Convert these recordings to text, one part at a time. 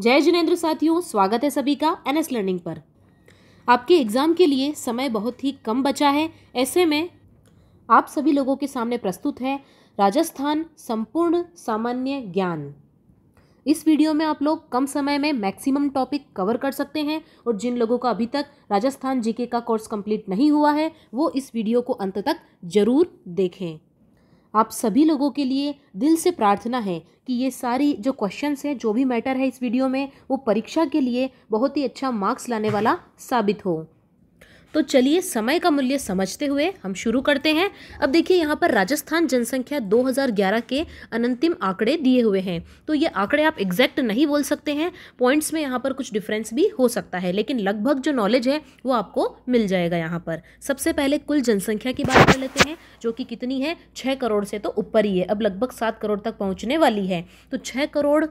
जय जिनेन्द्र साथियों स्वागत है सभी का एनएस लर्निंग पर आपके एग्जाम के लिए समय बहुत ही कम बचा है ऐसे में आप सभी लोगों के सामने प्रस्तुत है राजस्थान संपूर्ण सामान्य ज्ञान इस वीडियो में आप लोग कम समय में मैक्सिमम टॉपिक कवर कर सकते हैं और जिन लोगों का अभी तक राजस्थान जीके का कोर्स कंप्लीट नहीं हुआ है वो इस वीडियो को अंत तक जरूर देखें आप सभी लोगों के लिए दिल से प्रार्थना है कि ये सारी जो क्वेश्चंस हैं जो भी मैटर है इस वीडियो में वो परीक्षा के लिए बहुत ही अच्छा मार्क्स लाने वाला साबित हो तो चलिए समय का मूल्य समझते हुए हम शुरू करते हैं अब देखिए यहाँ पर राजस्थान जनसंख्या 2011 के अनंतिम आंकड़े दिए हुए हैं तो ये आंकड़े आप एग्जैक्ट नहीं बोल सकते हैं पॉइंट्स में यहाँ पर कुछ डिफरेंस भी हो सकता है लेकिन लगभग जो नॉलेज है वो आपको मिल जाएगा यहाँ पर सबसे पहले कुल जनसंख्या की बात कर लेते हैं जो कि कितनी है छः करोड़ से तो ऊपर ही है अब लगभग सात करोड़ तक पहुँचने वाली है तो छः करोड़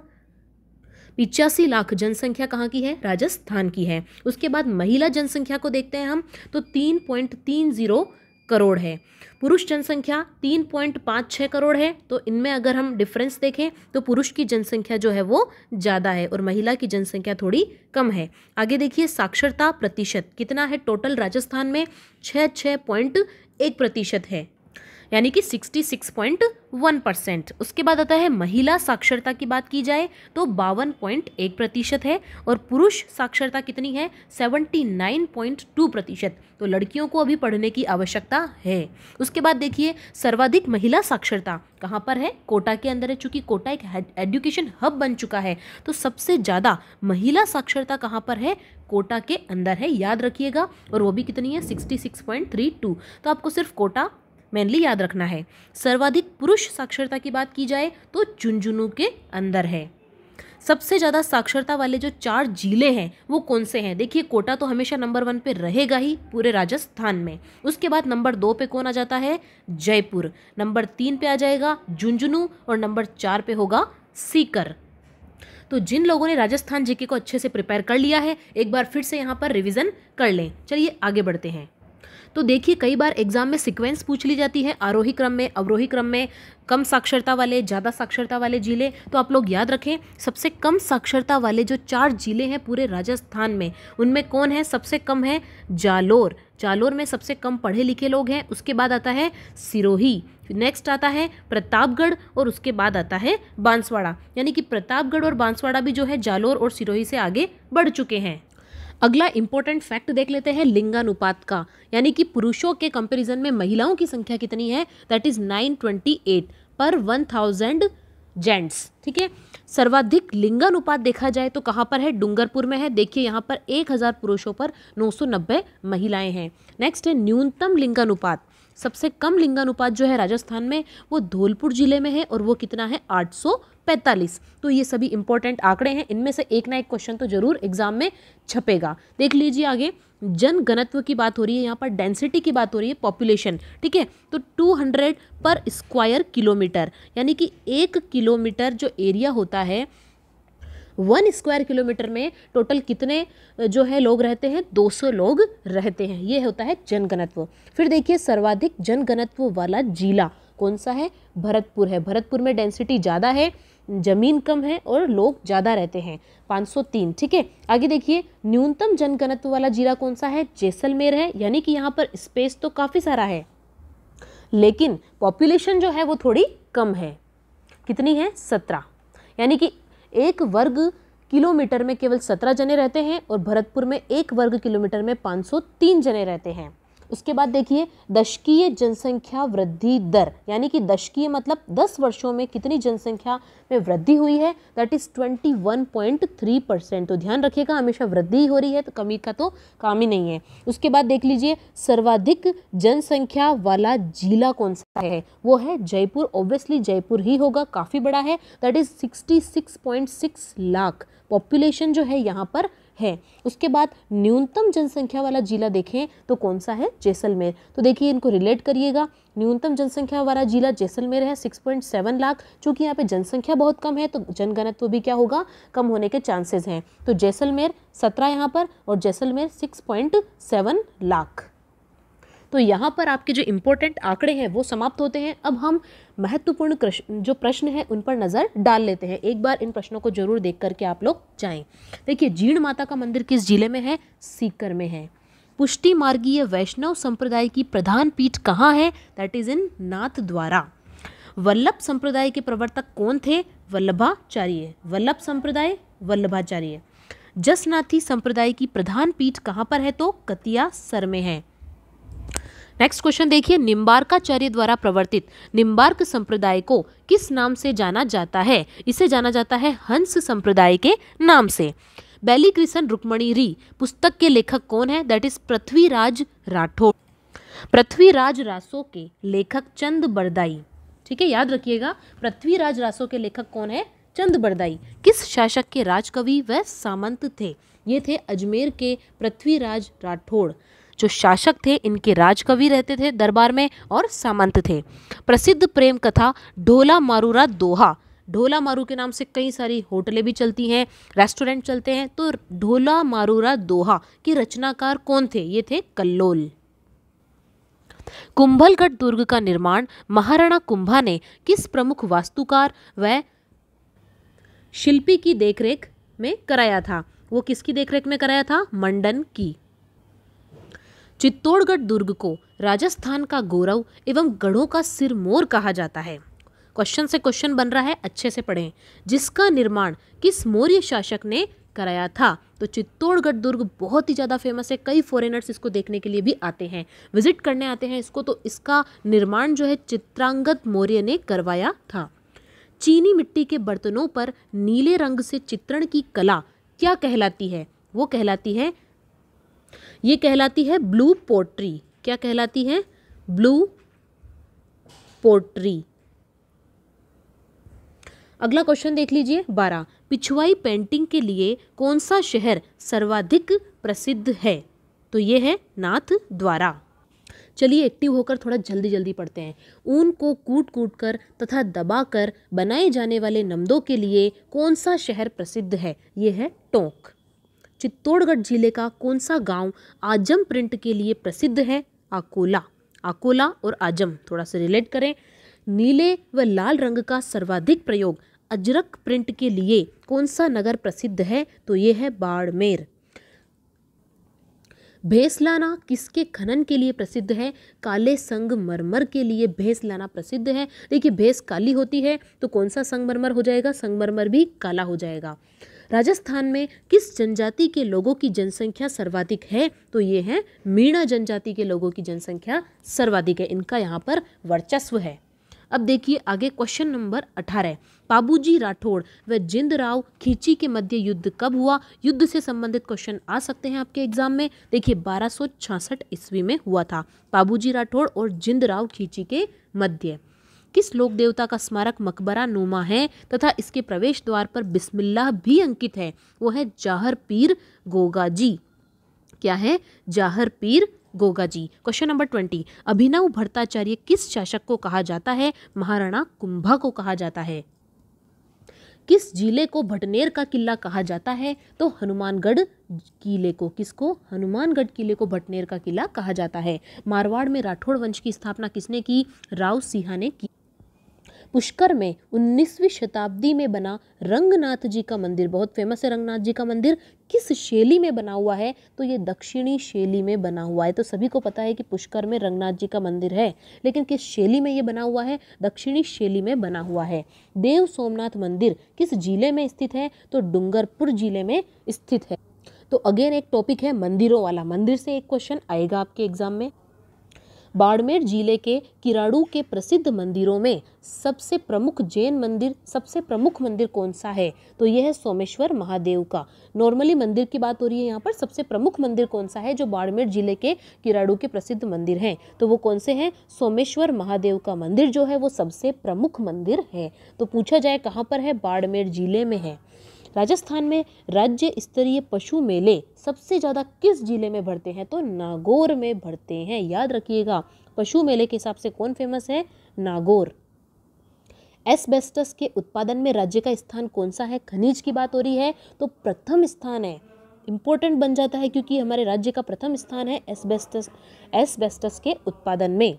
पिचासी लाख जनसंख्या कहाँ की है राजस्थान की है उसके बाद महिला जनसंख्या को देखते हैं हम तो तीन पॉइंट तीन जीरो करोड़ है पुरुष जनसंख्या तीन पॉइंट पाँच छः करोड़ है तो इनमें अगर हम डिफरेंस देखें तो पुरुष की जनसंख्या जो है वो ज़्यादा है और महिला की जनसंख्या थोड़ी कम है आगे देखिए साक्षरता प्रतिशत कितना है टोटल राजस्थान में छः छः पॉइंट एक प्रतिशत है यानी कि 66.1 परसेंट उसके बाद आता है महिला साक्षरता की बात की जाए तो बावन प्रतिशत है और पुरुष साक्षरता कितनी है 79.2 प्रतिशत तो लड़कियों को अभी पढ़ने की आवश्यकता है उसके बाद देखिए सर्वाधिक महिला साक्षरता कहाँ पर है कोटा के अंदर है चूंकि कोटा एक एजुकेशन हब बन चुका है तो सबसे ज़्यादा महिला साक्षरता कहाँ पर है कोटा के अंदर है याद रखिएगा और वो भी कितनी है 66.32 तो आपको सिर्फ कोटा मेनली याद रखना है सर्वाधिक पुरुष साक्षरता की बात की जाए तो झुंझुनू के अंदर है सबसे ज़्यादा साक्षरता वाले जो चार जिले हैं वो कौन से हैं देखिए कोटा तो हमेशा नंबर वन पे रहेगा ही पूरे राजस्थान में उसके बाद नंबर दो पे कौन आ जाता है जयपुर नंबर तीन पे आ जाएगा झुंझुनू और नंबर चार पे होगा सीकर तो जिन लोगों ने राजस्थान जीके को अच्छे से प्रिपेयर कर लिया है एक बार फिर से यहाँ पर रिविज़न कर लें चलिए आगे बढ़ते हैं तो देखिए कई बार एग्जाम में सिक्वेंस पूछ ली जाती है आरोही क्रम में अवरोही क्रम में कम साक्षरता वाले ज़्यादा साक्षरता वाले ज़िले तो आप लोग याद रखें सबसे कम साक्षरता वाले जो चार ज़िले हैं पूरे राजस्थान में उनमें कौन है सबसे कम है जालोर जालोर में सबसे कम पढ़े लिखे लोग हैं उसके बाद आता है सिरोही नेक्स्ट आता है प्रतापगढ़ और उसके बाद आता है बांसवाड़ा यानी कि प्रतापगढ़ और बांसवाड़ा भी जो है जालोर और सिरोही से आगे बढ़ चुके हैं अगला इंपॉर्टेंट फैक्ट देख लेते हैं लिंगानुपात का यानी कि पुरुषों के कंपैरिजन में महिलाओं की संख्या कितनी है that is nine twenty eight पर वन थाउजेंड जेंट्स ठीक है सर्वाधिक लिंगानुपात देखा जाए तो कहाँ पर है डूंगरपुर में है देखिए यहाँ पर एक हज़ार पुरुषों पर 990 महिलाएं हैं नेक्स्ट है न्यूनतम लिंगानुपात सबसे कम लिंगानुपात जो है राजस्थान में वो धौलपुर जिले में है और वो कितना है 845 तो ये सभी इंपॉर्टेंट आंकड़े हैं इनमें से एक ना एक क्वेश्चन तो जरूर एग्जाम में छपेगा देख लीजिए आगे जन घनत्व की बात हो रही है यहाँ पर डेंसिटी की बात हो रही है पॉपुलेशन ठीक है तो 200 पर स्क्वायर किलोमीटर यानी कि एक किलोमीटर जो एरिया होता है वन स्क्वायर किलोमीटर में टोटल कितने जो है लोग रहते हैं 200 लोग रहते हैं ये होता है जनगणत्व फिर देखिए सर्वाधिक जनगणत्व वाला जिला कौन सा है भरतपुर है भरतपुर में डेंसिटी ज़्यादा है जमीन कम है और लोग ज़्यादा रहते हैं 503 ठीक है आगे देखिए न्यूनतम जनगणत्व वाला जिला कौन सा है जैसलमेर है यानी कि यहाँ पर स्पेस तो काफ़ी सारा है लेकिन पॉपुलेशन जो है वो थोड़ी कम है कितनी है सत्रह यानी कि एक वर्ग किलोमीटर में केवल सत्रह जने रहते हैं और भरतपुर में एक वर्ग किलोमीटर में 503 जने रहते हैं उसके बाद देखिए दशकीय जनसंख्या वृद्धि दर यानी कि दशकीय मतलब 10 वर्षों में कितनी जनसंख्या में वृद्धि हुई है दैट इज़ 21.3 परसेंट तो ध्यान रखिएगा हमेशा वृद्धि ही हो रही है तो कमी का तो काम ही नहीं है उसके बाद देख लीजिए सर्वाधिक जनसंख्या वाला जिला कौन सा है वो है जयपुर ऑब्वियसली जयपुर ही होगा काफ़ी बड़ा है that is sixty lakh population जो है यहाँ पर है उसके बाद न्यूनतम जनसंख्या वाला जिला देखें तो कौन सा है जैसलमेर तो देखिए इनको रिलेट करिएगा न्यूनतम जनसंख्या वाला जिला जैसलमेर है 6.7 लाख चूंकि यहाँ पे जनसंख्या बहुत कम है तो जनघनत्व भी क्या होगा कम होने के चांसेस हैं तो जैसलमेर सत्रह यहाँ पर और जैसलमेर 6.7 लाख तो यहाँ पर आपके जो इम्पोर्टेंट आंकड़े हैं वो समाप्त होते हैं अब हम महत्वपूर्ण जो प्रश्न है उन पर नज़र डाल लेते हैं एक बार इन प्रश्नों को जरूर देख करके आप लोग जाएँ देखिए जीर्ण माता का मंदिर किस जिले में है सीकर में है पुष्टि मार्गीय वैष्णव संप्रदाय की प्रधान पीठ कहाँ है दैट इज़ इन नाथ द्वारा वल्लभ संप्रदाय के प्रवर्तक कौन थे वल्लभाचार्य वल्लभ संप्रदाय वल्लभाचार्य जसनाथी संप्रदाय की प्रधान पीठ कहाँ पर है तो कतिया सर में है नेक्स्ट क्वेश्चन देखिए निम्बार्काचार्य द्वारा प्रवर्तित निम्बार्क संप्रदाय को किस नाम से जाना जाता है इसे जाना जाता है हंस संप्रदाय के नाम से बैली कृष्ण रुक्मणी री पुस्तक के लेखक कौन है दैट इज पृथ्वीराज राठौर पृथ्वीराज रासो के लेखक चंद बरदाई ठीक है याद रखिएगा पृथ्वीराज रासो के लेखक कौन है चंद बरदाई किस शासक के राजकवि व सामंत थे ये थे अजमेर के पृथ्वीराज राठौड़ जो शासक थे इनके राजकवि रहते थे दरबार में और सामंत थे प्रसिद्ध प्रेम कथा ढोला मारूरा दोहा ढोला मारू के नाम से कई सारी होटलें भी चलती हैं रेस्टोरेंट चलते हैं तो ढोला मारूरा दोहा के रचनाकार कौन थे ये थे कल्लोल कुंभलगढ़ दुर्ग का निर्माण महाराणा कुंभा ने किस प्रमुख वास्तुकार व शिल्पी की देखरेख में कराया था वो किसकी देखरेख में कराया था मंडन की चित्तौड़गढ़ दुर्ग को राजस्थान का गौरव एवं गढ़ों का मोर कहा जाता है क्वेश्चन से क्वेश्चन बन रहा है अच्छे से पढ़ें जिसका निर्माण किस मौर्य शासक ने कराया था तो चित्तौड़गढ़ दुर्ग बहुत ही ज़्यादा फेमस है कई फॉरेनर्स इसको देखने के लिए भी आते हैं विजिट करने आते हैं इसको तो इसका निर्माण जो है चित्रांगत मौर्य ने करवाया था चीनी मिट्टी के बर्तनों पर नीले रंग से चित्रण की कला क्या कहलाती है वो कहलाती है ये कहलाती है ब्लू पोट्री क्या कहलाती है ब्लू पोट्री अगला क्वेश्चन देख लीजिए बारह पिछुआई पेंटिंग के लिए कौन सा शहर सर्वाधिक प्रसिद्ध है तो ये है नाथ द्वारा चलिए एक्टिव होकर थोड़ा जल्दी जल्दी पढ़ते हैं ऊन को कूट कूट कर तथा दबा कर बनाए जाने वाले नमदों के लिए कौन सा शहर प्रसिद्ध है ये है टोंक चित्तौड़गढ़ जिले का कौन सा गांव आजम प्रिंट के लिए प्रसिद्ध है आकोला आकोला और आजम थोड़ा सा रिलेट करें नीले व लाल रंग का सर्वाधिक प्रयोग अजरक प्रिंट के लिए कौन सा नगर प्रसिद्ध है तो ये है बाड़मेर लाना किसके खनन के लिए प्रसिद्ध है काले संग मरमर के लिए भैंसलाना प्रसिद्ध है देखिए भैंस काली होती है तो कौन सा संगमरमर हो जाएगा संगमरमर भी काला हो जाएगा राजस्थान में किस जनजाति के लोगों की जनसंख्या सर्वाधिक है तो ये है मीणा जनजाति के लोगों की जनसंख्या सर्वाधिक है इनका यहाँ पर वर्चस्व है अब देखिए आगे क्वेश्चन नंबर अठारह बाबूजी राठौड़ व जिंद राव खींची के मध्य युद्ध कब हुआ युद्ध से संबंधित क्वेश्चन आ सकते हैं आपके एग्जाम में देखिए बारह ईस्वी में हुआ था बाबूजी राठौड़ और जिंद राव खींची के मध्य किस लोक देवता का स्मारक मकबरा नुमा है तथा इसके प्रवेश द्वार पर बिस्मिल्लाह भी अंकित है वो है जाहर पीर गोगा जी क्या है Jahar Pir Goga ji question number twenty Abhinav Bhattacharya किस शासक को कहा जाता है महाराणा कुंभा को कहा जाता है किस जिले को भटनेर का किला कहा जाता है तो हनुमानगढ़ किले को किसको हनुमानगढ़ किले को भटनेर का किला कहा जाता है मारवाड़ में राठौड़ वंश की स्थापना किसने की राव सिन्हा ने की पुष्कर में 19वीं शताब्दी में बना रंगनाथ जी का मंदिर बहुत फेमस है रंगनाथ जी का मंदिर किस शैली में बना हुआ है तो ये दक्षिणी शैली में बना हुआ है तो सभी को पता है कि पुष्कर में रंगनाथ जी का मंदिर है लेकिन किस शैली में ये बना हुआ है दक्षिणी शैली में बना हुआ है देव सोमनाथ मंदिर किस जिले में स्थित है तो डूंगरपुर जिले में स्थित है तो अगेन एक टॉपिक है मंदिरों वाला मंदिर से एक क्वेश्चन आएगा आपके एग्जाम में बाड़मेर जिले के किराड़ू के प्रसिद्ध मंदिरों में सबसे प्रमुख जैन मंदिर सबसे प्रमुख मंदिर कौन सा है तो यह है सोमेश्वर महादेव का नॉर्मली मंदिर की बात हो रही है यहाँ पर सबसे प्रमुख मंदिर कौन सा है जो बाड़मेर जिले के किराड़ू के प्रसिद्ध मंदिर हैं तो वो कौन से हैं सोमेश्वर महादेव का मंदिर जो है वो सबसे प्रमुख मंदिर है तो पूछा जाए कहाँ पर है बाड़मेर जिले में है राजस्थान में राज्य स्तरीय पशु मेले सबसे ज़्यादा किस जिले में भरते हैं तो नागौर में भरते हैं याद रखिएगा पशु मेले के हिसाब से कौन फेमस है नागौर एसबेस्टस के उत्पादन में राज्य का स्थान कौन सा है खनिज की बात हो रही है तो प्रथम स्थान है इम्पोर्टेंट बन जाता है क्योंकि हमारे राज्य का प्रथम स्थान है एसबेस्टस एसबेस्टस के उत्पादन में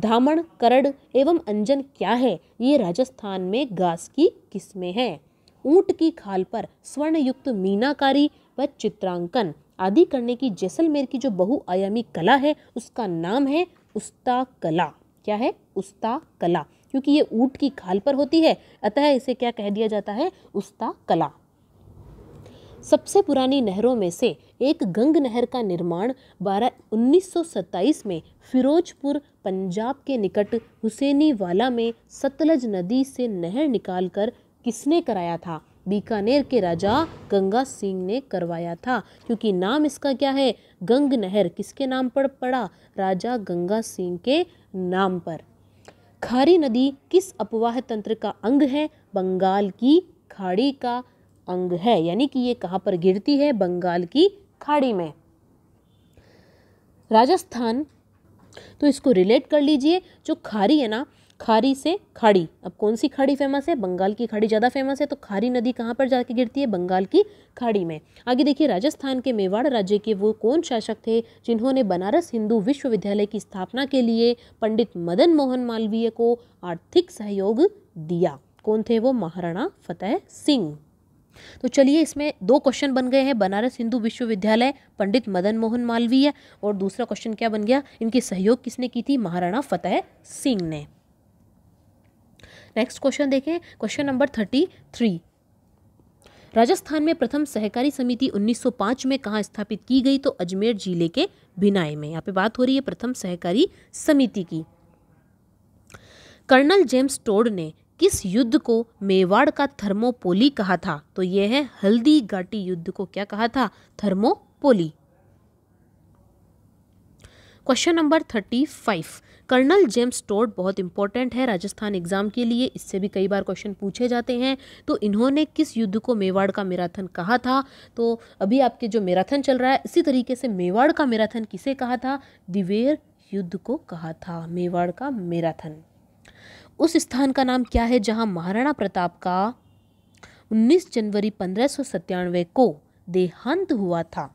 धामण करड़ एवं अंजन क्या है ये राजस्थान में घास की किस्में हैं ऊंट की खाल पर स्वर्णयुक्त मीनाकारी व चित्रांकन आदि करने की जैसलमेर की जो बहुआयामी कला है उसका नाम है उस्ता कला क्या है उस्ता कला क्योंकि ये ऊंट की खाल पर होती है अतः इसे क्या कह दिया जाता है उस्ता कला सबसे पुरानी नहरों में से एक गंग नहर का निर्माण बारह उन्नीस में फिरोजपुर पंजाब के निकट हुसैनी वाला में सतलज नदी से नहर निकालकर किसने कराया था बीकानेर के राजा गंगा सिंह ने करवाया था क्योंकि नाम इसका क्या है गंग नहर किसके नाम पर पड़ा राजा गंगा सिंह के नाम पर खारी नदी किस अपवाह तंत्र का अंग है बंगाल की खाड़ी का अंग है यानी कि ये कहाँ पर गिरती है बंगाल की खाड़ी में राजस्थान तो इसको रिलेट कर लीजिए जो खारी है ना खारी से खाड़ी अब कौन सी खाड़ी फेमस है बंगाल की खाड़ी ज़्यादा फेमस है तो खारी नदी कहाँ पर जाके गिरती है बंगाल की खाड़ी में आगे देखिए राजस्थान के मेवाड़ राज्य के वो कौन शासक थे जिन्होंने बनारस हिंदू विश्वविद्यालय की स्थापना के लिए पंडित मदन मोहन मालवीय को आर्थिक सहयोग दिया कौन थे वो महाराणा फतेह सिंह तो चलिए इसमें दो क्वेश्चन बन गए हैं बनारस हिंदू विश्वविद्यालय पंडित मदन मोहन मालवीय और दूसरा क्वेश्चन क्या बन गया इनकी सहयोग किसने की थी महाराणा फतेह सिंह ने नेक्स्ट क्वेश्चन देखें question number thirty three Rajasthan में प्रथम सहकारी समिति 1905 में कहाँ स्थापित की गई तो अजमेर जिले के भिनाय में यहाँ पे बात हो रही है प्रथम सहकारी समिति की कर्नल जेम्स टोड ने किस युद्ध को मेवाड़ का थर्मोपोली कहा था तो यह है हल्दी घाटी युद्ध को क्या कहा था Thermopylae question number thirty five colonel James Tod बहुत इंपॉर्टेंट है राजस्थान एग्जाम के लिए इससे भी कई बार क्वेश्चन पूछे जाते हैं तो इन्होंने किस युद्ध को मेवाड़ का मैराथन कहा था तो अभी आपके जो मैराथन चल रहा है इसी तरीके से मेवाड़ का मैराथन किसे कहा था दिवेर युद्ध को कहा था मेवाड़ का मैराथन उस स्थान का नाम क्या है जहाँ महाराणा प्रताप का उन्नीस जनवरी पंद्रह को देहांत हुआ था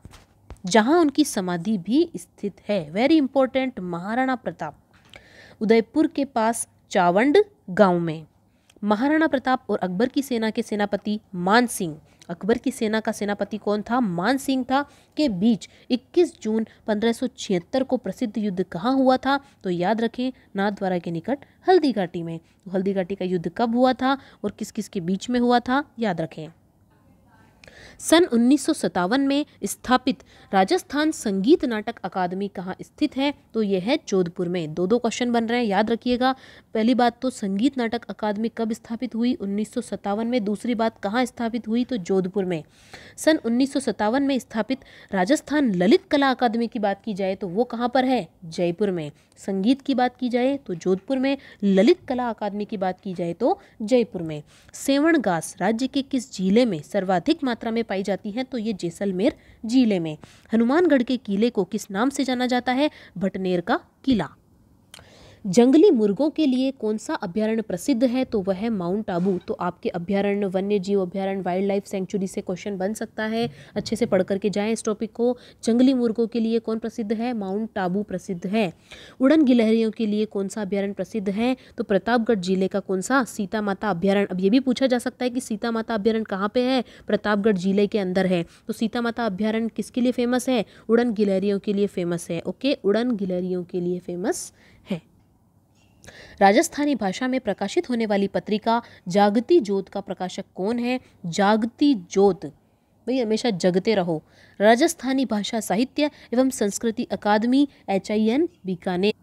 जहां उनकी समाधि भी स्थित है वेरी इंपॉर्टेंट महाराणा प्रताप उदयपुर के पास चावंड गांव में महाराणा प्रताप और अकबर की सेना के सेनापति मान सिंह अकबर की सेना का सेनापति कौन था मान सिंह था के बीच 21 जून 1576 को प्रसिद्ध युद्ध कहाँ हुआ था तो याद रखें नाथद्वारा के निकट हल्दी घाटी में तो हल्दी घाटी का युद्ध कब हुआ था और किस किस के बीच में हुआ था याद रखें सन उन्नीस में स्थापित राजस्थान संगीत नाटक अकादमी कहाँ स्थित है तो यह है जोधपुर में दो दो क्वेश्चन बन रहे हैं याद रखिएगा पहली बात तो संगीत नाटक अकादमी कब स्थापित हुई उन्नीस में दूसरी बात कहाँ स्थापित हुई तो जोधपुर में सन उन्नीस में स्थापित राजस्थान ललित कला अकादमी की बात की जाए तो वो कहाँ पर है जयपुर में संगीत की बात की जाए तो जोधपुर में ललित कला अकादमी की बात की जाए तो जयपुर में घास राज्य के किस जिले में सर्वाधिक मात्रा में पाई जाती हैं तो ये जैसलमेर जिले में हनुमानगढ़ के किले को किस नाम से जाना जाता है भटनेर का किला जंगली मुर्गों के लिए कौन सा अभ्यारण्य प्रसिद्ध है तो वह है माउंट आबू तो आपके अभ्यारण्य वन्य जीव अभ्यारण्य वाइल्ड लाइफ सेंचुरी से क्वेश्चन बन सकता है अच्छे से पढ़ करके जाएं इस टॉपिक को जंगली मुर्गों के लिए कौन प्रसिद्ध है माउंट आबू प्रसिद्ध है उड़न गिलहरियों के लिए कौन सा अभ्यारण्य प्रसिद्ध है तो प्रतापगढ़ जिले का कौन सा सीता माता अभ्यारण्य अब ये भी पूछा जा सकता है कि सीता माता अभ्यारण्य कहाँ पे है प्रतापगढ़ जिले के अंदर है तो सीता माता अभ्यारण्य किसके लिए फेमस है उड़न गिलहरियों के लिए फेमस है ओके उड़न गिलहरियों के लिए फेमस राजस्थानी भाषा में प्रकाशित होने वाली पत्रिका जागृति ज्योत का प्रकाशक कौन है जागृति ज्योत भाई हमेशा जगते रहो राजस्थानी भाषा साहित्य एवं संस्कृति अकादमी H I N Bikaner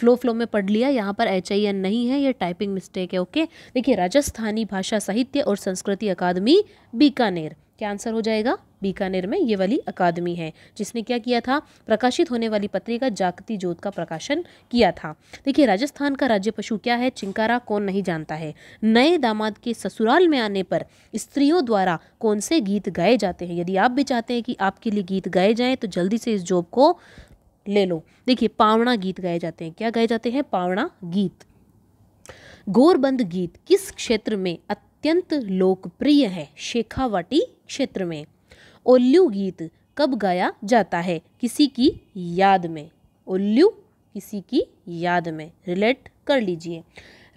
flow flow में पढ़ लिया यहाँ पर एच आई एन नहीं है ये टाइपिंग मिस्टेक है ओके देखिए राजस्थानी भाषा साहित्य और संस्कृति अकादमी बीकानेर क्या आंसर हो जाएगा बीकानेर में ये वाली अकादमी है जिसने क्या किया था प्रकाशित होने वाली पत्रिका जागती जोत का प्रकाशन किया था देखिए राजस्थान का राज्य पशु क्या है चिंकारा कौन नहीं जानता है नए दामाद के ससुराल में आने पर स्त्रियों द्वारा कौन से गीत गाए जाते हैं यदि आप भी चाहते हैं कि आपके लिए गीत गाए जाएँ तो जल्दी से इस जॉब को ले लो देखिए पावना गीत गाए जाते हैं क्या गाए जाते हैं पावणा गीत गोरबंद गीत किस क्षेत्र में अत्यंत लोकप्रिय है शेखावाटी क्षेत्र में ओल्लू गीत कब गाया जाता है किसी की याद में ओल्लू किसी की याद में रिलेट कर लीजिए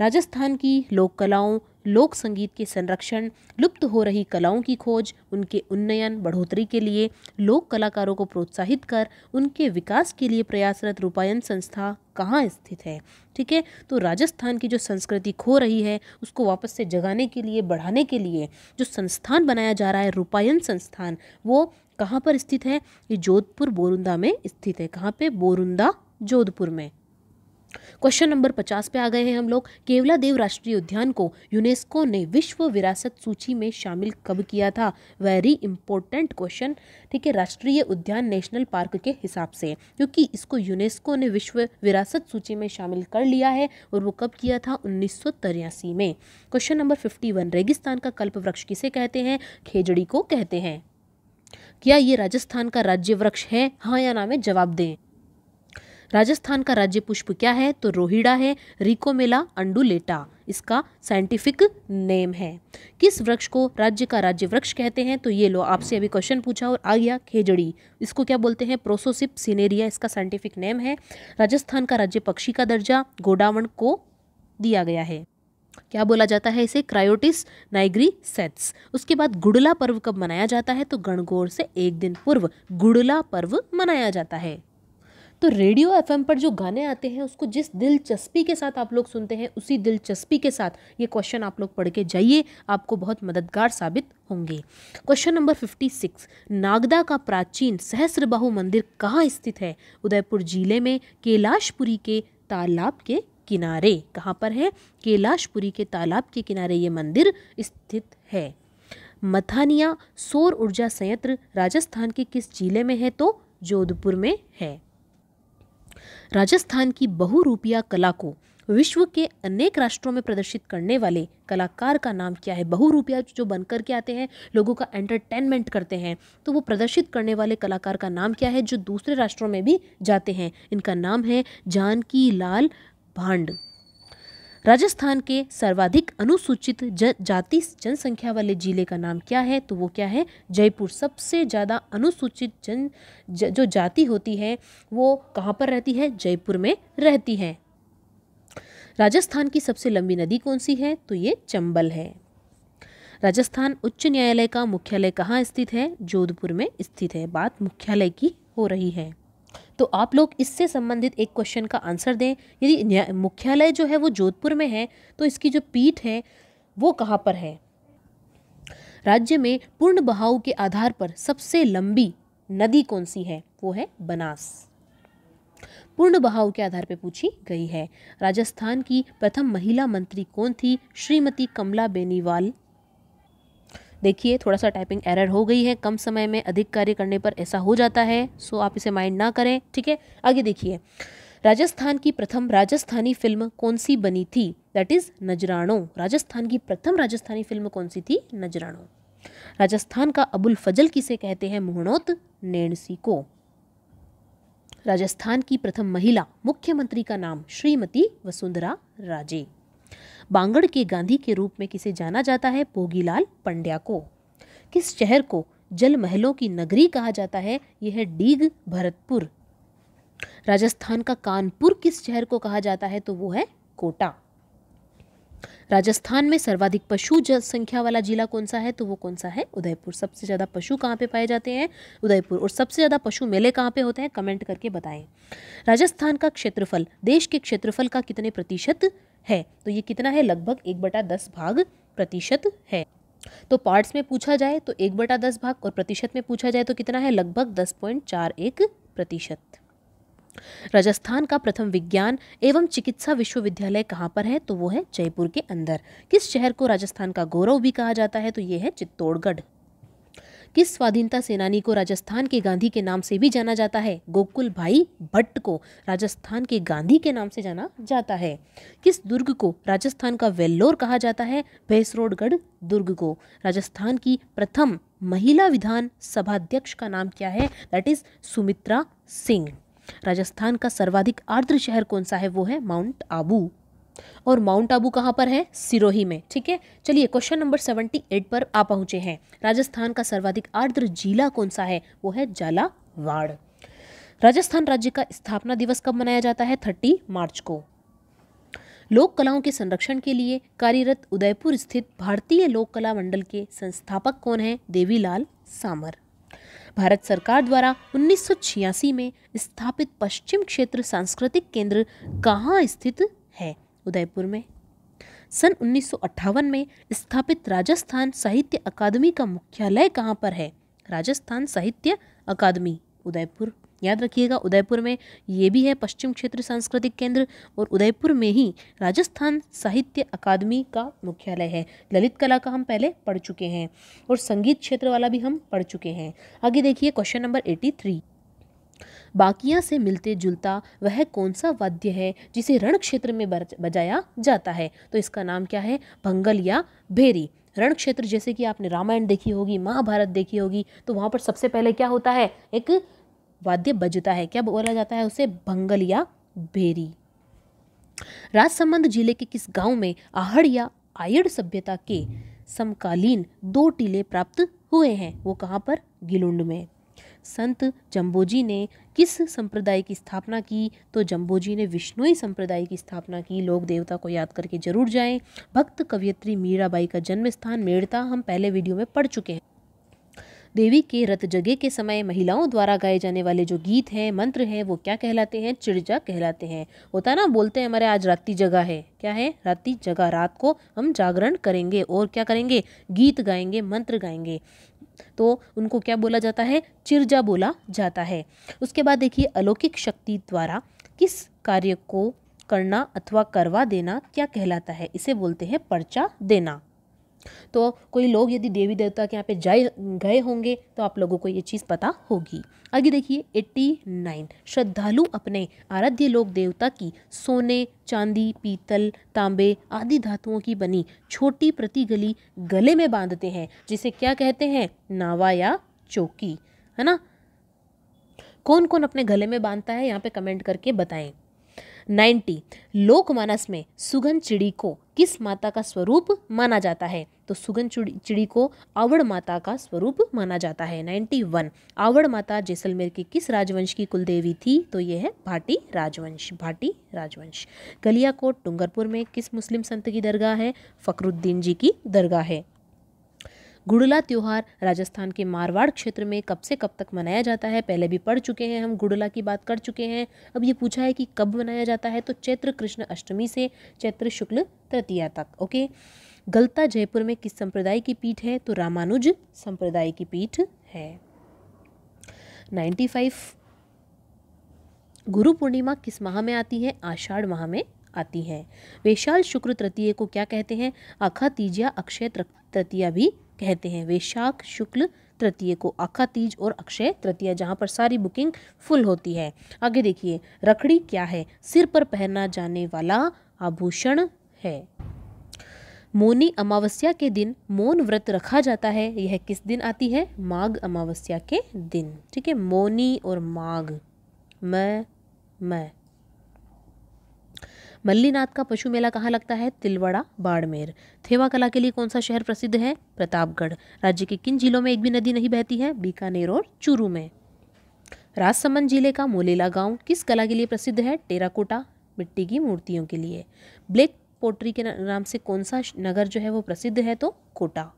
राजस्थान की लोक कलाओं लोक संगीत के संरक्षण लुप्त हो रही कलाओं की खोज उनके उन्नयन बढ़ोतरी के लिए लोक कलाकारों को प्रोत्साहित कर उनके विकास के लिए प्रयासरत रूपायन संस्था कहाँ स्थित है ठीक है तो राजस्थान की जो संस्कृति खो रही है उसको वापस से जगाने के लिए बढ़ाने के लिए जो संस्थान बनाया जा रहा है रूपायन संस्थान वो कहाँ पर स्थित है ये जोधपुर बोरुंदा में स्थित है कहाँ पे बोरुंदा जोधपुर में क्वेश्चन नंबर पचास पे आ गए हैं हम लोग केवला देव राष्ट्रीय उद्यान को यूनेस्को ने विश्व विरासत सूची में शामिल कब किया था वेरी इंपॉर्टेंट क्वेश्चन ठीक है राष्ट्रीय उद्यान नेशनल पार्क के हिसाब से क्योंकि इसको यूनेस्को ने विश्व विरासत सूची में शामिल कर लिया है और वो कब किया था उन्नीस में क्वेश्चन नंबर फिफ्टी रेगिस्तान का कल्प वृक्ष किसे कहते हैं खेजड़ी को कहते हैं क्या ये राजस्थान का राज्य वृक्ष है हाँ या ना में जवाब दें राजस्थान का राज्य पुष्प क्या है तो रोहिड़ा है रिकोमेला अंडुलेटा इसका साइंटिफिक नेम है किस वृक्ष को राज्य का राज्य वृक्ष कहते हैं तो ये लो आपसे अभी क्वेश्चन पूछा और आ गया खेजड़ी इसको क्या बोलते हैं प्रोसोसिप सिनेरिया इसका साइंटिफिक नेम है राजस्थान का राज्य पक्षी का दर्जा गोडावण को दिया गया है क्या बोला जाता है इसे क्रायोटिस नाइग्री सेट्स उसके बाद गुड़ला पर्व कब मनाया जाता है तो गणगौर से एक दिन पूर्व गुड़ला पर्व मनाया जाता है तो रेडियो एफ पर जो गाने आते हैं उसको जिस दिलचस्पी के साथ आप लोग सुनते हैं उसी दिलचस्पी के साथ ये क्वेश्चन आप लोग पढ़ के जाइए आपको बहुत मददगार साबित होंगे question number fifty six Nagda का प्राचीन सहस्रबाहु मंदिर कहाँ स्थित है उदयपुर जिले में कैलाशपुरी के तालाब के किनारे कहाँ पर है कैलाशपुरी के तालाब के किनारे ये मंदिर स्थित है मथानिया सौर ऊर्जा संयंत्र राजस्थान के किस जिले में है तो जोधपुर में है राजस्थान की बहुरूपिया कला को विश्व के अनेक राष्ट्रों में प्रदर्शित करने वाले कलाकार का नाम क्या है बहुरूपिया जो बनकर के आते हैं लोगों का एंटरटेनमेंट करते हैं तो वो प्रदर्शित करने वाले कलाकार का नाम क्या है जो दूसरे राष्ट्रों में भी जाते हैं इनका नाम है जानकी लाल भांड राजस्थान के सर्वाधिक अनुसूचित जाति जनसंख्या वाले जिले का नाम क्या है तो वो क्या है जयपुर सबसे ज़्यादा अनुसूचित जन ज, जो जाति होती है वो कहाँ पर रहती है जयपुर में रहती है राजस्थान की सबसे लंबी नदी कौन सी है तो ये चंबल है राजस्थान उच्च न्यायालय का मुख्यालय कहाँ स्थित है जोधपुर में स्थित है बात मुख्यालय की हो रही है तो आप लोग इससे संबंधित एक क्वेश्चन का आंसर दें यदि मुख्यालय जो है वो जोधपुर में है तो इसकी जो पीठ है वो कहाँ पर है राज्य में पूर्ण बहाव के आधार पर सबसे लंबी नदी कौन सी है वो है बनास पूर्ण बहाव के आधार पर पूछी गई है राजस्थान की प्रथम महिला मंत्री कौन थी श्रीमती कमला बेनीवाल देखिए थोड़ा सा टाइपिंग एरर हो गई है कम समय में अधिक कार्य करने पर ऐसा हो जाता है सो आप इसे माइंड ना करें ठीक है आगे देखिए राजस्थान की प्रथम राजस्थानी फिल्म कौन सी बनी थी दैट इज़ नजराणो राजस्थान की प्रथम राजस्थानी फिल्म कौन सी थी नजराणो राजस्थान का अबुल फजल किसे कहते हैं मोहनोत नेणसी को राजस्थान की प्रथम महिला मुख्यमंत्री का नाम श्रीमती वसुंधरा राजे बांगड़ के गांधी के रूप में किसे जाना जाता है पोगीलाल पंड्या को किस शहर को जल महलों की नगरी कहा जाता है यह है डीग भरतपुर राजस्थान का कानपुर किस शहर को कहा जाता है तो वो है कोटा राजस्थान में सर्वाधिक पशु जनसंख्या वाला जिला कौन सा है तो वो कौन सा है उदयपुर सबसे ज़्यादा पशु कहाँ पे पाए जाते हैं उदयपुर और सबसे ज़्यादा पशु मेले कहाँ पे होते हैं कमेंट करके बताएं राजस्थान का क्षेत्रफल देश के क्षेत्रफल का कितने प्रतिशत है तो ये कितना है लगभग एक बटा दस भाग प्रतिशत है तो पार्ट्स में पूछा जाए तो एक बटा दस भाग और प्रतिशत में पूछा जाए तो कितना है लगभग दस पॉइंट चार एक प्रतिशत राजस्थान का प्रथम विज्ञान एवं चिकित्सा विश्वविद्यालय कहाँ पर है तो वो है जयपुर के अंदर किस शहर को राजस्थान का गौरव भी कहा जाता है तो ये है चित्तौड़गढ़ किस स्वाधीनता सेनानी को राजस्थान के गांधी के नाम से भी जाना जाता है गोकुल भाई भट्ट को राजस्थान के गांधी के नाम से जाना जाता है किस दुर्ग को राजस्थान का वेल्लोर कहा जाता है भैंसरोडगढ़ दुर्ग को राजस्थान की प्रथम महिला विधान सभाध्यक्ष का नाम क्या है दैट इज सुमित्रा सिंह राजस्थान का सर्वाधिक आर्द्र शहर कौन सा है वो है माउंट आबू और माउंट आबू कहाँ पर है सिरोही में ठीक है चलिए क्वेश्चन नंबर सेवेंटी एट पर आ पहुंचे हैं राजस्थान का सर्वाधिक आर्द्र जिला कौन सा है वो है जालावाड़ राजस्थान राज्य का स्थापना दिवस कब मनाया जाता है थर्टी मार्च को लोक कलाओं के संरक्षण के लिए कार्यरत उदयपुर स्थित भारतीय लोक कला मंडल के संस्थापक कौन है देवीलाल सामर भारत सरकार द्वारा 1986 में स्थापित पश्चिम क्षेत्र सांस्कृतिक केंद्र कहाँ स्थित है उदयपुर में सन उन्नीस में स्थापित राजस्थान साहित्य अकादमी का मुख्यालय कहाँ पर है राजस्थान साहित्य अकादमी उदयपुर याद रखिएगा उदयपुर में ये भी है पश्चिम क्षेत्र सांस्कृतिक केंद्र और उदयपुर में ही राजस्थान साहित्य अकादमी का मुख्यालय है ललित कला का हम पहले पढ़ चुके हैं और संगीत क्षेत्र वाला भी हम पढ़ चुके हैं आगे देखिए क्वेश्चन नंबर एटी थ्री बाकिया से मिलते जुलता वह कौन सा वाद्य है जिसे रण क्षेत्र में बजाया जाता है तो इसका नाम क्या है भंगल या भेरी रण क्षेत्र जैसे कि आपने रामायण देखी होगी महाभारत देखी होगी तो वहाँ पर सबसे पहले क्या होता है एक वाद्य बजता है क्या बोला जाता है उसे भंगल या भेरी राजसमंद जिले के किस गांव में आहड़ या आयड़ सभ्यता के समकालीन दो टीले प्राप्त हुए हैं वो कहाँ पर गिलुंड में संत जम्बोजी ने किस संप्रदाय की स्थापना की तो जम्बोजी ने विष्णुई संप्रदाय की स्थापना की लोग देवता को याद करके जरूर जाएं भक्त कवियत्री मीराबाई का जन्म स्थान मेड़ता हम पहले वीडियो में पढ़ चुके हैं देवी के रत जगे के समय महिलाओं द्वारा गाए जाने वाले जो गीत हैं मंत्र हैं वो क्या कहलाते हैं चिड़जा कहलाते हैं होता ना बोलते हैं हमारे आज राती जगह है क्या है राती जगह रात को हम जागरण करेंगे और क्या करेंगे गीत गाएंगे मंत्र गाएंगे तो उनको क्या बोला जाता है चिरजा बोला जाता है उसके बाद देखिए अलौकिक शक्ति द्वारा किस कार्य को करना अथवा करवा देना क्या कहलाता है इसे बोलते हैं पर्चा देना तो कोई लोग यदि देवी देवता के यहाँ पे जाए गए होंगे तो आप लोगों को ये चीज़ पता होगी आगे देखिए एट्टी नाइन श्रद्धालु अपने आराध्य लोक देवता की सोने चांदी पीतल तांबे आदि धातुओं की बनी छोटी प्रतिगली गले में बांधते हैं जिसे क्या कहते हैं नावा या चौकी है ना कौन कौन अपने गले में बांधता है यहाँ पे कमेंट करके बताएं नाइन्टी लोकमानस में सुगन चिड़ी को किस माता का स्वरूप माना जाता है तो सुगन चिड़ी को आवड़ माता का स्वरूप माना जाता है नाइन्टी वन आवड़ माता जैसलमेर की किस राजवंश की कुलदेवी थी तो ये है भाटी राजवंश भाटी राजवंश गलियाकोट डूंगरपुर में किस मुस्लिम संत की दरगाह है फकरुद्दीन जी की दरगाह है गुड़ला त्यौहार राजस्थान के मारवाड़ क्षेत्र में कब से कब तक मनाया जाता है पहले भी पढ़ चुके हैं हम गुड़ला की बात कर चुके हैं अब ये पूछा है कि कब मनाया जाता है तो चैत्र कृष्ण अष्टमी से चैत्र शुक्ल तृतीया तक ओके गलता जयपुर में किस संप्रदाय की पीठ है तो रामानुज संप्रदाय की पीठ है नाइन्टी फाइव गुरु पूर्णिमा किस माह में आती है आषाढ़ माह में आती है वैशाल शुक्र तृतीय को क्या कहते हैं अखा तीजिया अक्षय तृतीया भी कहते हैं वैशाख शुक्ल तृतीय को अखा तीज और अक्षय तृतीय जहाँ पर सारी बुकिंग फुल होती है आगे देखिए रखड़ी क्या है सिर पर पहना जाने वाला आभूषण है मोनी अमावस्या के दिन मोन व्रत रखा जाता है यह किस दिन आती है माघ अमावस्या के दिन ठीक है मोनी और माघ मैं मैं मल्लीनाथ का पशु मेला कहाँ लगता है तिलवाड़ा बाड़मेर थेवा कला के लिए कौन सा शहर प्रसिद्ध है प्रतापगढ़ राज्य के किन जिलों में एक भी नदी नहीं बहती है बीकानेर और चूरू में राजसमंद जिले का मोलेला गांव किस कला के लिए प्रसिद्ध है टेराकोटा मिट्टी की मूर्तियों के लिए ब्लैक पोट्री के नाम से कौन सा नगर जो है वो प्रसिद्ध है तो कोटा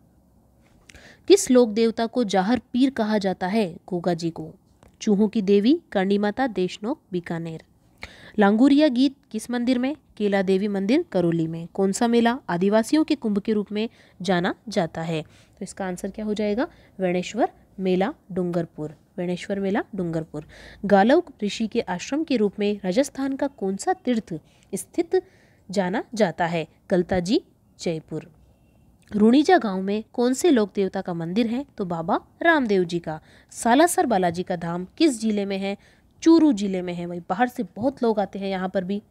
किस लोक देवता को जाहर पीर कहा जाता है गोगा जी को चूहों की देवी करणी माता देशनोक बीकानेर लांगूरिया गीत किस मंदिर में केला देवी मंदिर करोली में कौन सा मेला आदिवासियों के कुंभ के रूप में जाना जाता है तो इसका आंसर क्या हो जाएगा वेणेश्वर मेला डूंगरपुर वेणेश्वर मेला डूंगरपुर गालव ऋषि के आश्रम के रूप में राजस्थान का कौन सा तीर्थ स्थित जाना जाता है कलताजी जयपुर रूणीजा गांव में कौन से लोक देवता का मंदिर है तो बाबा रामदेव जी का सालासर बालाजी का धाम किस जिले में है चूरू जिले में है वहीं बाहर से बहुत लोग आते हैं यहाँ पर भी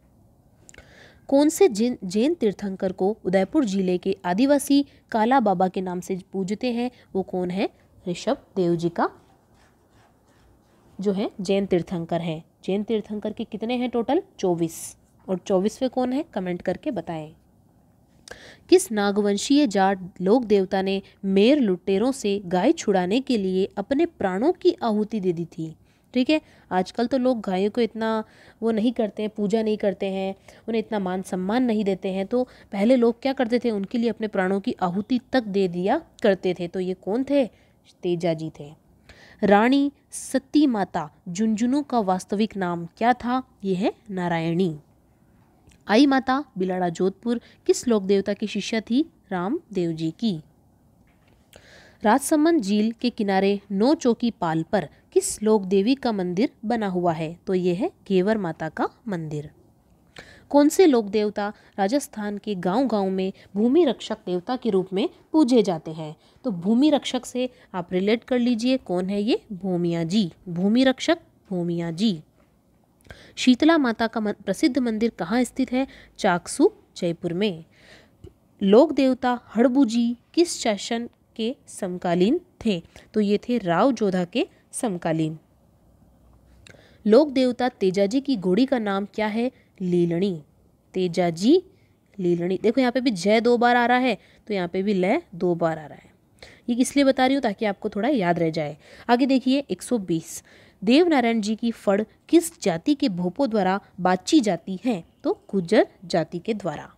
कौन से जैन जैन तीर्थंकर को उदयपुर जिले के आदिवासी काला बाबा के नाम से पूजते हैं वो कौन है ऋषभ देव जी का जो है जैन तीर्थंकर है जैन तीर्थंकर के कितने हैं टोटल चौबीस और चौबीसवें कौन है कमेंट करके बताएं किस नागवंशीय जाट लोक देवता ने मेर लुटेरों से गाय छुड़ाने के लिए अपने प्राणों की आहुति दे दी थी ठीक है आजकल तो लोग गायों को इतना वो नहीं करते हैं पूजा नहीं करते हैं उन्हें इतना मान सम्मान नहीं देते हैं तो पहले लोग क्या करते थे उनके लिए अपने प्राणों की आहुति तक दे दिया करते थे तो ये कौन थे तेजा जी थे रानी सती माता झुंझुनू का वास्तविक नाम क्या था ये है नारायणी आई माता बिलाड़ा जोधपुर किस लोक देवता की शिष्या थी रामदेव जी की राजसमंद झील के किनारे नौ चौकी पाल पर किस लोक देवी का मंदिर बना हुआ है तो ये है केवर माता का मंदिर कौन से लोक देवता राजस्थान के गांव-गांव में भूमि रक्षक देवता के रूप में पूजे जाते हैं तो भूमि रक्षक से आप रिलेट कर लीजिए कौन है ये भूमिया जी भूमि रक्षक भूमिया जी शीतला माता का प्रसिद्ध मंदिर कहाँ स्थित है चाकसू जयपुर में लोक देवता हड़बू जी किस शासन के समकालीन थे तो ये थे राव जोधा के समकालीन लोक देवता तेजाजी की घोड़ी का नाम क्या है लीलणी तेजाजी लीलणी देखो यहाँ पे भी जय दो बार आ रहा है तो यहाँ पे भी लय दो बार आ रहा है ये इसलिए बता रही हूँ ताकि आपको थोड़ा याद रह जाए आगे देखिए 120 देवनारायण जी की फड़ किस जाति के भोपो द्वारा बाची जाती है तो गुजर जाति के द्वारा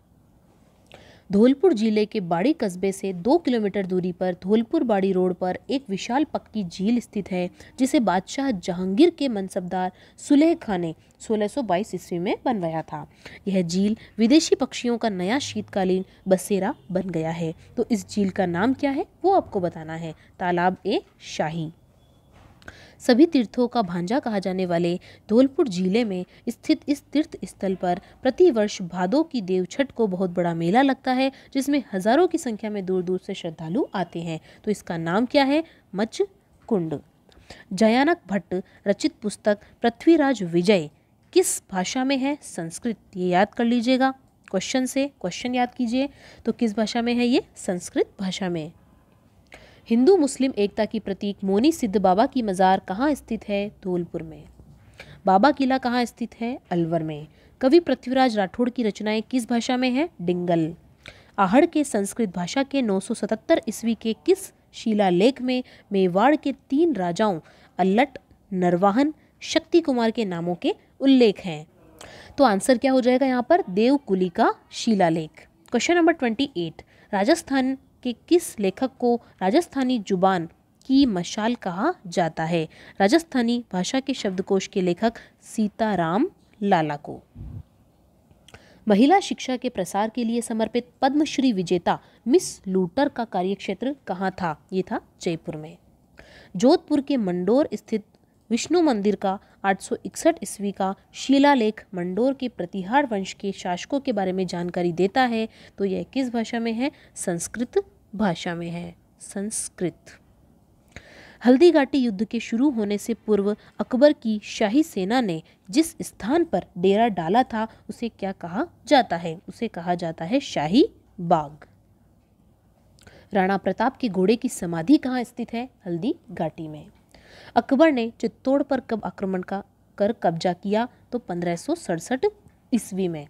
धौलपुर जिले के बाड़ी कस्बे से दो किलोमीटर दूरी पर धौलपुर बाड़ी रोड पर एक विशाल पक्की झील स्थित है जिसे बादशाह जहांगीर के मनसबदार सुलेह खां ने सोलह ईस्वी में बनवाया था यह झील विदेशी पक्षियों का नया शीतकालीन बसेरा बन गया है तो इस झील का नाम क्या है वो आपको बताना है तालाब ए शाही सभी तीर्थों का भांजा कहा जाने वाले धौलपुर जिले में स्थित इस तीर्थ स्थल पर प्रतिवर्ष भादों की देव छठ को बहुत बड़ा मेला लगता है जिसमें हजारों की संख्या में दूर दूर से श्रद्धालु आते हैं तो इसका नाम क्या है मच कुंड जयानक भट्ट रचित पुस्तक पृथ्वीराज विजय किस भाषा में है संस्कृत ये याद कर लीजिएगा क्वेश्चन से क्वेश्चन याद कीजिए तो किस भाषा में है ये संस्कृत भाषा में हिंदू मुस्लिम एकता की प्रतीक मोनी सिद्ध बाबा की मज़ार कहाँ स्थित है धौलपुर में बाबा किला कहाँ स्थित है अलवर में कवि पृथ्वीराज राठौड़ की रचनाएं किस भाषा में हैं डिंगल आहड़ के संस्कृत भाषा के 977 ईस्वी के किस शिलालेख में मेवाड़ के तीन राजाओं अल्लट नरवाहन शक्ति कुमार के नामों के उल्लेख हैं तो आंसर क्या हो जाएगा यहाँ पर देवकुली का शिलालेख question number twenty eight Rajasthan कि किस लेखक को राजस्थानी जुबान की मशाल कहा जाता है राजस्थानी भाषा के शब्दकोश के लेखक सीताराम लाला को महिला शिक्षा के प्रसार के लिए समर्पित पद्मश्री विजेता मिस लूटर का कार्यक्षेत्र कहाँ था ये था जयपुर में जोधपुर के मंडोर स्थित विष्णु मंदिर का 861 ईस्वी का शिलालेख मंडोर के प्रतिहार वंश के शासकों के बारे में जानकारी देता है तो यह किस भाषा में है संस्कृत भाषा में है संस्कृत हल्दी घाटी युद्ध के शुरू होने से पूर्व अकबर की शाही सेना ने जिस स्थान पर डेरा डाला था उसे क्या कहा जाता है उसे कहा जाता है शाही बाग राणा प्रताप के घोड़े की समाधि कहाँ स्थित है हल्दी घाटी में अकबर ने चित्तौड़ पर कब आक्रमण का कर कब्जा किया तो पंद्रह ईस्वी में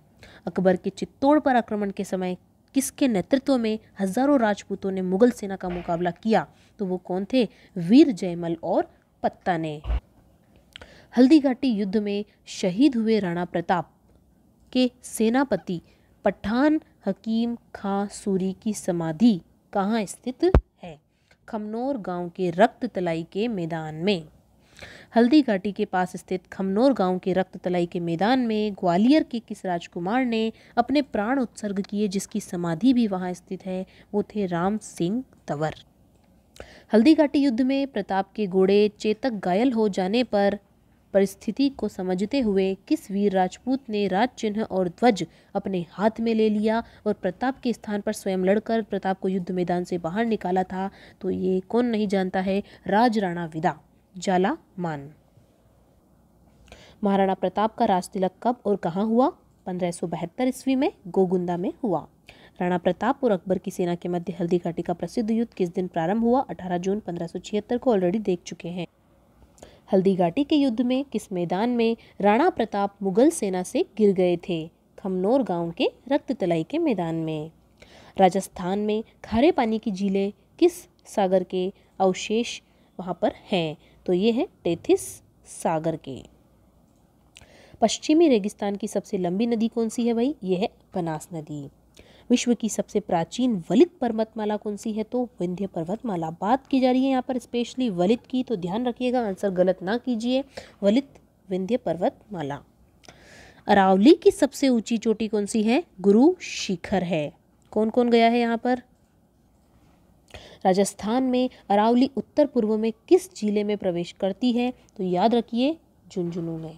अकबर के चित्तौड़ पर आक्रमण के समय किसके नेतृत्व में हजारों राजपूतों ने मुगल सेना का मुकाबला किया तो वो कौन थे वीर जयमल और पत्ता ने हल्दी घाटी युद्ध में शहीद हुए राणा प्रताप के सेनापति पठान हकीम खां सूरी की समाधि कहाँ स्थित खमनौर गांव के रक्त तलाई के मैदान में हल्दी घाटी के पास स्थित खमनौर गांव के रक्त तलाई के मैदान में ग्वालियर के किस राजकुमार ने अपने प्राण उत्सर्ग किए जिसकी समाधि भी वहां स्थित है वो थे राम सिंह तंवर हल्दी घाटी युद्ध में प्रताप के घोड़े चेतक घायल हो जाने पर परिस्थिति को समझते हुए किस वीर राजपूत ने राज चिन्ह और ध्वज अपने हाथ में ले लिया और प्रताप के स्थान पर स्वयं लड़कर प्रताप को युद्ध मैदान से बाहर निकाला था तो ये कौन नहीं जानता है राज राणा विदा जाला मान महाराणा प्रताप का राज तिलक कब और कहाँ हुआ पंद्रह सौ बहत्तर ईस्वी में गोगुंदा में हुआ राणा प्रताप और अकबर की सेना के मध्य हल्दी घाटी का प्रसिद्ध युद्ध किस दिन प्रारंभ हुआ अठारह जून पंद्रह सौ छिहत्तर को ऑलरेडी देख चुके हैं हल्दीघाटी के युद्ध में किस मैदान में राणा प्रताप मुगल सेना से गिर गए थे खमनौर गांव के रक्त तलाई के मैदान में राजस्थान में खारे पानी की झीलें किस सागर के अवशेष वहाँ पर हैं तो ये हैं टेथिस सागर के पश्चिमी रेगिस्तान की सबसे लंबी नदी कौन सी है भाई ये है बनास नदी विश्व की सबसे प्राचीन वलित पर्वतमाला कौन सी है तो विंध्य पर्वतमाला बात की जा रही है यहाँ पर स्पेशली वलित की तो ध्यान रखिएगा आंसर गलत ना कीजिए वलित विंध्य पर्वतमाला अरावली की सबसे ऊंची चोटी कौन सी है गुरु शिखर है कौन कौन गया है यहाँ पर राजस्थान में अरावली उत्तर पूर्व में किस जिले में प्रवेश करती है तो याद रखिए झुंझुनू में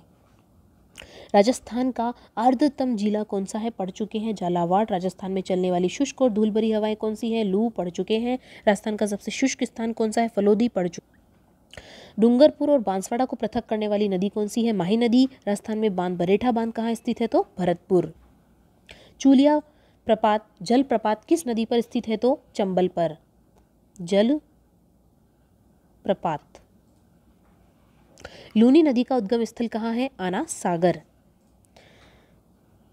राजस्थान का अर्धतम जिला कौन सा है पढ़ चुके हैं झालावाड़ राजस्थान में चलने वाली शुष्क और धूल भरी हवाएं कौन सी हैं लू पढ़ चुके हैं राजस्थान का सबसे शुष्क स्थान कौन सा है फलोदी पढ़ चुके डूंगरपुर और बांसवाड़ा को पृथक करने वाली नदी कौन सी है माही नदी राजस्थान में बांध बरेठा बांध कहाँ स्थित है तो भरतपुर चूलिया प्रपात जल प्रपात किस नदी पर स्थित है तो चंबल पर जल प्रपात लूनी नदी का उद्गम स्थल कहाँ है आना सागर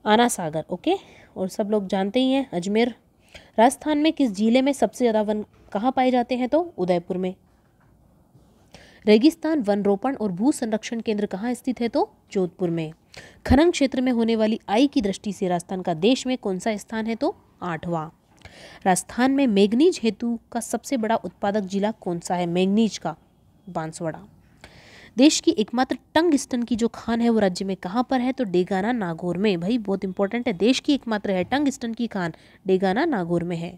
आना सागर ओके और सब लोग जानते ही हैं अजमेर राजस्थान में किस जिले में सबसे ज़्यादा वन कहाँ पाए जाते हैं तो उदयपुर में रेगिस्तान वन रोपण और भू संरक्षण केंद्र कहाँ स्थित है तो जोधपुर में खनन क्षेत्र में होने वाली आई की दृष्टि से राजस्थान का देश में कौन सा स्थान है तो आठवां राजस्थान में मैग्नीज हेतु का सबसे बड़ा उत्पादक जिला कौन सा है मैग्नीज का बांसवाड़ा देश की एकमात्र टंगस्टन की जो खान है वो राज्य में कहाँ पर है तो डेगाना नागौर में भाई बहुत इंपॉर्टेंट है देश की एकमात्र है टंगस्टन की खान डेगाना नागौर में है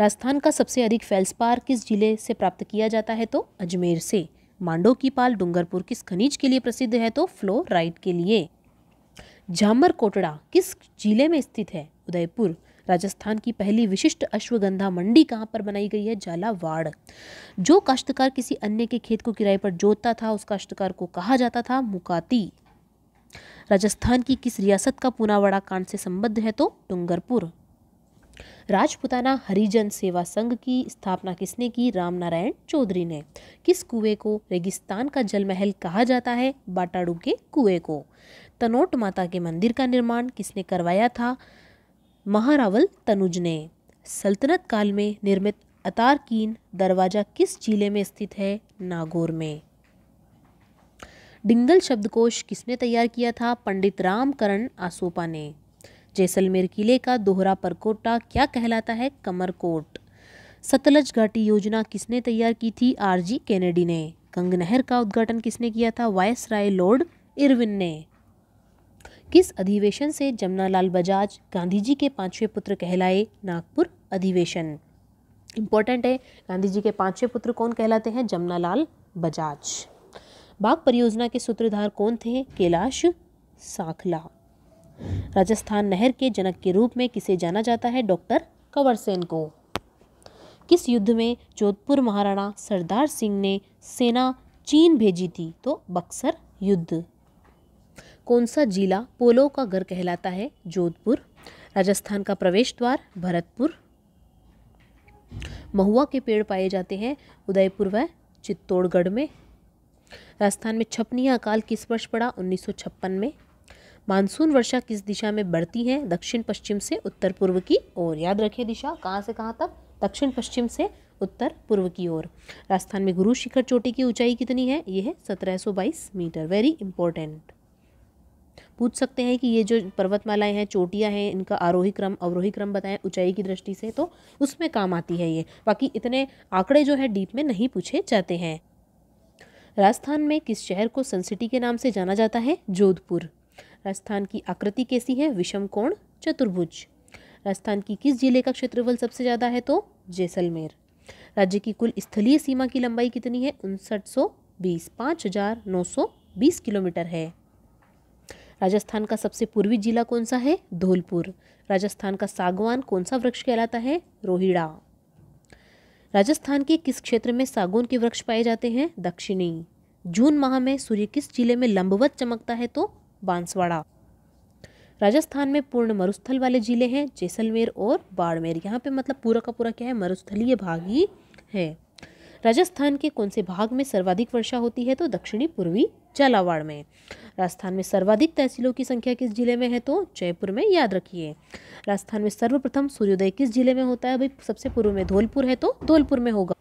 राजस्थान का सबसे अधिक फेल्सपार किस जिले से प्राप्त किया जाता है तो अजमेर से मांडो की पाल डूंगरपुर किस खनिज के लिए प्रसिद्ध है तो फ्लोराइड के लिए झामर कोटड़ा किस जिले में स्थित है उदयपुर राजस्थान की पहली विशिष्ट अश्वगंधा मंडी कहाँ पर बनाई गई है झालावाड़ जो काश्तकार किसी अन्य के खेत को किराए पर जोतता था उस काश्तकार को कहा जाता था मुकाती राजस्थान की किस रियासत का पुनावाड़ा कांड से संबद्ध है तो डूंगरपुर राजपुताना हरिजन सेवा संघ की स्थापना किसने की रामनारायण चौधरी ने किस कुएं को रेगिस्तान का जलमहल कहा जाता है बाटाड़ू के कुएं को तनोट माता के मंदिर का निर्माण किसने करवाया था महारावल तनुज ने सल्तनत काल में निर्मित अतारकीन दरवाज़ा किस जिले में स्थित है नागौर में डिंगल शब्दकोश किसने तैयार किया था पंडित रामकरण आसोपा ने जैसलमेर किले का दोहरा परकोटा क्या कहलाता है कमरकोट सतलज घाटी योजना किसने तैयार की थी आरजी कैनेडी ने कंग नहर का उद्घाटन किसने किया था वायस राय लॉर्ड इरविन ने किस अधिवेशन से जमनालाल बजाज गांधी जी के पांचवें पुत्र कहलाए नागपुर अधिवेशन इंपॉर्टेंट है गांधी जी के पांचवें पुत्र कौन कहलाते हैं जमनालाल बजाज बाघ परियोजना के सूत्रधार कौन थे कैलाश साखला राजस्थान नहर के जनक के रूप में किसे जाना जाता है डॉक्टर कंवर सेन को किस युद्ध में जोधपुर महाराणा सरदार सिंह ने सेना चीन भेजी थी तो बक्सर युद्ध कौन सा जिला पोलो का घर कहलाता है जोधपुर राजस्थान का प्रवेश द्वार भरतपुर महुआ के पेड़ पाए जाते हैं उदयपुर व चित्तौड़गढ़ में राजस्थान में छपनिया अकाल किस वर्ष पड़ा उन्नीस में मानसून वर्षा किस दिशा में बढ़ती है दक्षिण पश्चिम से उत्तर पूर्व की ओर याद रखिए दिशा कहाँ से कहाँ तक दक्षिण पश्चिम से उत्तर पूर्व की ओर राजस्थान में गुरु शिखर चोटी की ऊंचाई कितनी है यह है सत्रह मीटर वेरी इंपॉर्टेंट पूछ सकते हैं कि ये जो पर्वतमालाएँ हैं चोटियाँ हैं इनका आरोही क्रम अवरोही क्रम बताएं ऊंचाई की दृष्टि से तो उसमें काम आती है ये बाकी इतने आंकड़े जो है डीप में नहीं पूछे जाते हैं राजस्थान में किस शहर को सनसिटी के नाम से जाना जाता है जोधपुर राजस्थान की आकृति कैसी है विषम कोण चतुर्भुज राजस्थान की किस जिले का क्षेत्रफल सबसे ज़्यादा है तो जैसलमेर राज्य की कुल स्थलीय सीमा की लंबाई कितनी है उनसठ सौ बीस पाँच हज़ार नौ सौ बीस किलोमीटर है राजस्थान का सबसे पूर्वी जिला कौन सा है धौलपुर राजस्थान का सागवान कौन सा वृक्ष कहलाता है रोहिड़ा राजस्थान के किस क्षेत्र में सागौन के वृक्ष पाए जाते हैं दक्षिणी जून माह में सूर्य किस जिले में लंबवत चमकता है तो बांसवाड़ा राजस्थान में पूर्ण मरुस्थल वाले जिले हैं जैसलमेर और बाड़मेर यहाँ पे मतलब पूरा का पूरा क्या है मरुस्थलीय भाग ही है राजस्थान के कौन से भाग में सर्वाधिक वर्षा होती है तो दक्षिणी पूर्वी झालावाड़ में राजस्थान में सर्वाधिक तहसीलों की संख्या किस जिले में है तो जयपुर में याद रखिए राजस्थान में सर्वप्रथम सूर्योदय किस जिले में होता है भाई सबसे पूर्व में धौलपुर है तो धौलपुर में होगा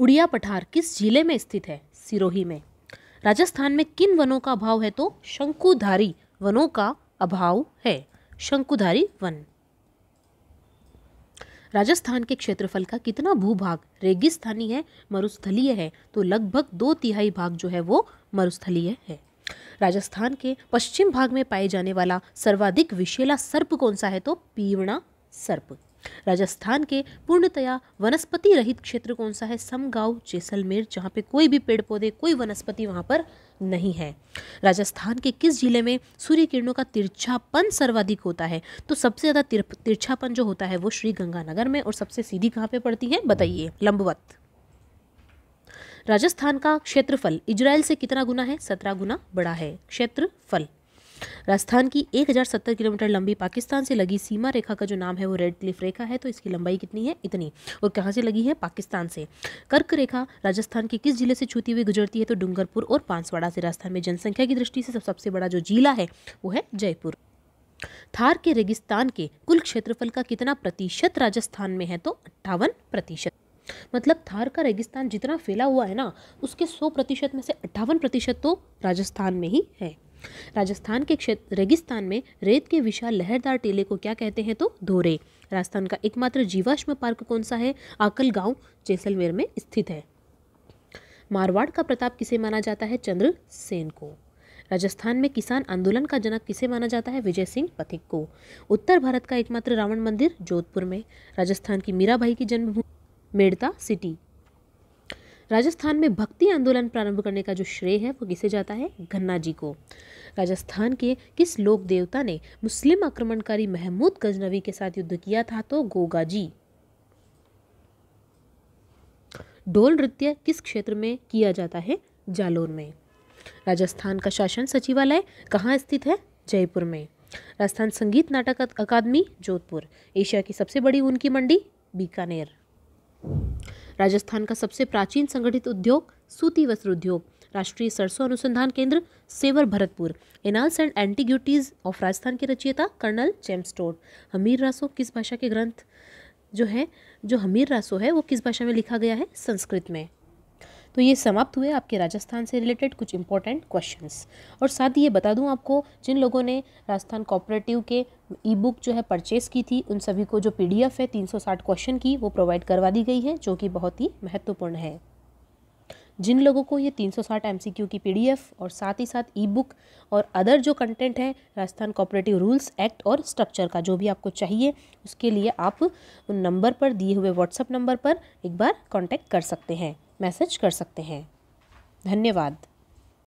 उड़िया पठार किस जिले में स्थित है सिरोही में राजस्थान में किन वनों का अभाव है तो शंकुधारी वनों का अभाव है शंकुधारी वन राजस्थान के क्षेत्रफल का कितना भूभाग रेगिस्थानी है मरुस्थलीय है तो लगभग दो तिहाई भाग जो है वो मरुस्थलीय है राजस्थान के पश्चिम भाग में पाए जाने वाला सर्वाधिक विशेला सर्प कौन सा है तो पीवणा सर्प राजस्थान के पूर्णतया वनस्पति रहित क्षेत्र कौन सा है समगांव जैसलमेर जहाँ पे कोई भी पेड़ पौधे कोई वनस्पति वहाँ पर नहीं है राजस्थान के किस जिले में सूर्य किरणों का तिरछापन सर्वाधिक होता है तो सबसे ज़्यादा तिरछापन जो होता है वो श्री गंगानगर में और सबसे सीधी कहाँ पे पड़ती है बताइए लंबवत राजस्थान का क्षेत्रफल इजराइल से कितना गुना है सत्रह गुना बड़ा है क्षेत्रफल राजस्थान की 1070 किलोमीटर लंबी पाकिस्तान से लगी सीमा रेखा का जो नाम है वो रेड क्लिफ रेखा है तो इसकी लंबाई कितनी है इतनी और कहाँ से लगी है पाकिस्तान से कर्क रेखा राजस्थान के किस जिले से छूती हुई गुजरती है तो डूंगरपुर और पांसवाड़ा से राजस्थान में जनसंख्या की दृष्टि से सबसे बड़ा जो जिला है वो है जयपुर थार के रेगिस्तान के कुल क्षेत्रफल का कितना प्रतिशत राजस्थान में है तो अट्ठावन प्रतिशत मतलब थार का रेगिस्तान जितना फैला हुआ है ना उसके सौ प्रतिशत में से अट्ठावन प्रतिशत तो राजस्थान में ही है राजस्थान के क्षेत्र रेगिस्तान में रेत के विशाल लहरदार टीले को क्या कहते हैं तो धोरे राजस्थान का एकमात्र जीवाश्म पार्क कौन सा है आकल गांव जैसलमेर में स्थित है मारवाड़ का प्रताप किसे माना जाता है चंद्र सेन को राजस्थान में किसान आंदोलन का जनक किसे माना जाता है विजय सिंह पथिक को उत्तर भारत का एकमात्र रावण मंदिर जोधपुर में राजस्थान की मीराबाई की जन्मभूमि मेड़ता सिटी राजस्थान में भक्ति आंदोलन प्रारंभ करने का जो श्रेय है वो किसे जाता है गन्ना जी को राजस्थान के किस लोक देवता ने मुस्लिम आक्रमणकारी महमूद गजनवी के साथ युद्ध किया था तो गोगा जी ढोल नृत्य किस क्षेत्र में किया जाता है जालोर में राजस्थान का शासन सचिवालय कहाँ स्थित है जयपुर में राजस्थान संगीत नाटक अकादमी जोधपुर एशिया की सबसे बड़ी ऊन की मंडी बीकानेर राजस्थान का सबसे प्राचीन संगठित उद्योग सूती वस्त्र उद्योग राष्ट्रीय सरसों अनुसंधान केंद्र Sewar Bharatpur annals and antiquities of Rajasthan के रचयिता कर्नल चेम्स्टोड हमीर रासो किस भाषा के ग्रंथ जो है जो हमीर रासो है वो किस भाषा में लिखा गया है संस्कृत में तो ये समाप्त हुए आपके राजस्थान से रिलेटेड कुछ इंपॉर्टेंट क्वेश्चन और साथ ही ये बता दूँ आपको जिन लोगों ने राजस्थान कोऑपरेटिव के ई बुक जो है परचेज़ की थी उन सभी को जो पीडीएफ है 360 क्वेश्चन की वो प्रोवाइड करवा दी गई है जो कि बहुत ही महत्वपूर्ण है जिन लोगों को ये 360 क्यू की एफ़ और साथ ही साथ ई बुक और अदर जो कंटेंट है राजस्थान कोऑपरेटिव रूल्स एक्ट और स्ट्रक्चर का जो भी आपको चाहिए उसके लिए आप उन नंबर पर दिए हुए व्हाट्सअप नंबर पर एक बार कॉन्टैक्ट कर सकते हैं मैसेज कर सकते हैं धन्यवाद